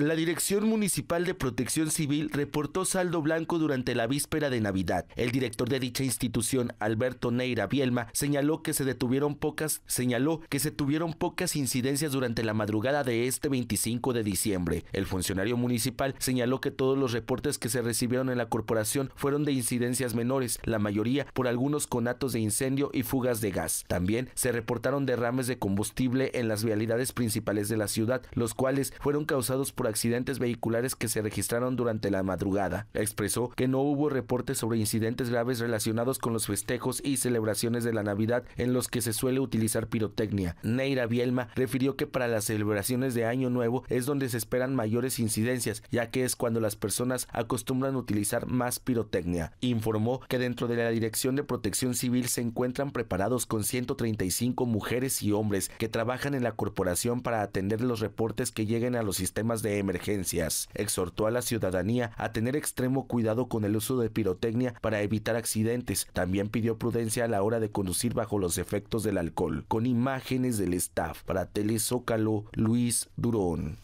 La Dirección Municipal de Protección Civil reportó saldo blanco durante la víspera de Navidad. El director de dicha institución, Alberto Neira Bielma, señaló que se detuvieron pocas, señaló que se tuvieron pocas incidencias durante la madrugada de este 25 de diciembre. El funcionario municipal señaló que todos los reportes que se recibieron en la corporación fueron de incidencias menores, la mayoría por algunos conatos de incendio y fugas de gas. También se reportaron derrames de combustible en las vialidades principales de la ciudad, los cuales fueron causados por accidentes vehiculares que se registraron durante la madrugada. Expresó que no hubo reportes sobre incidentes graves relacionados con los festejos y celebraciones de la Navidad en los que se suele utilizar pirotecnia. Neira Bielma refirió que para las celebraciones de Año Nuevo es donde se esperan mayores incidencias, ya que es cuando las personas acostumbran utilizar más pirotecnia. Informó que dentro de la Dirección de Protección Civil se encuentran preparados con 135 mujeres y hombres que trabajan en la corporación para atender los reportes que lleguen a los sistemas de emergencias. Exhortó a la ciudadanía a tener extremo cuidado con el uso de pirotecnia para evitar accidentes. También pidió prudencia a la hora de conducir bajo los efectos del alcohol. Con imágenes del staff para Telezócalo, Luis Durón.